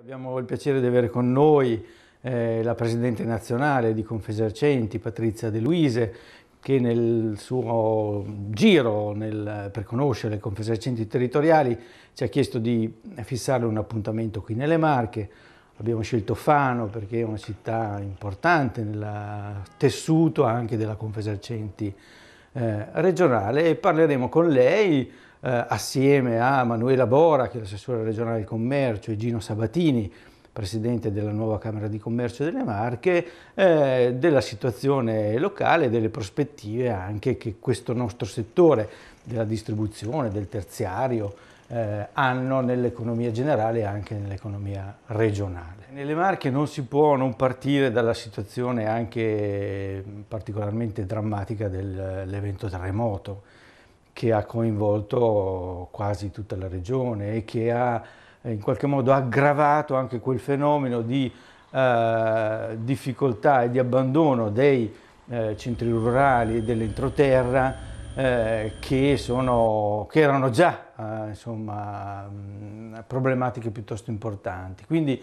Abbiamo il piacere di avere con noi eh, la Presidente nazionale di Confesercenti, Patrizia De Luise, che nel suo giro nel, per conoscere i Confesercenti territoriali ci ha chiesto di fissare un appuntamento qui nelle Marche. Abbiamo scelto Fano perché è una città importante nel tessuto anche della Confesercenti eh, regionale e parleremo con lei eh, assieme a Manuela Bora, che è l'assessore regionale del commercio, e Gino Sabatini, presidente della nuova Camera di Commercio delle Marche, eh, della situazione locale e delle prospettive anche che questo nostro settore della distribuzione, del terziario, eh, hanno nell'economia generale e anche nell'economia regionale. Nelle Marche non si può non partire dalla situazione anche particolarmente drammatica dell'evento terremoto che ha coinvolto quasi tutta la regione e che ha eh, in qualche modo aggravato anche quel fenomeno di eh, difficoltà e di abbandono dei eh, centri rurali e dell'entroterra eh, che, sono, che, erano già eh, insomma, problematiche piuttosto importanti. Quindi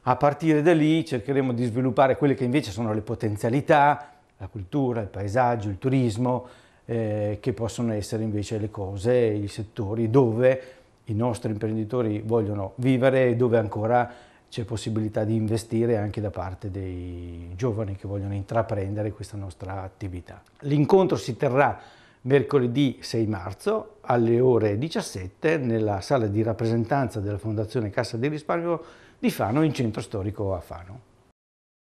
a partire da lì cercheremo di sviluppare quelle che invece sono le potenzialità, la cultura, il paesaggio, il turismo, eh, che possono essere invece le cose, i settori dove i nostri imprenditori vogliono vivere e dove ancora c'è possibilità di investire anche da parte dei giovani che vogliono intraprendere questa nostra attività. L'incontro si terrà mercoledì 6 marzo alle ore 17 nella sala di rappresentanza della Fondazione Cassa di Risparmio di Fano in centro storico a Fano.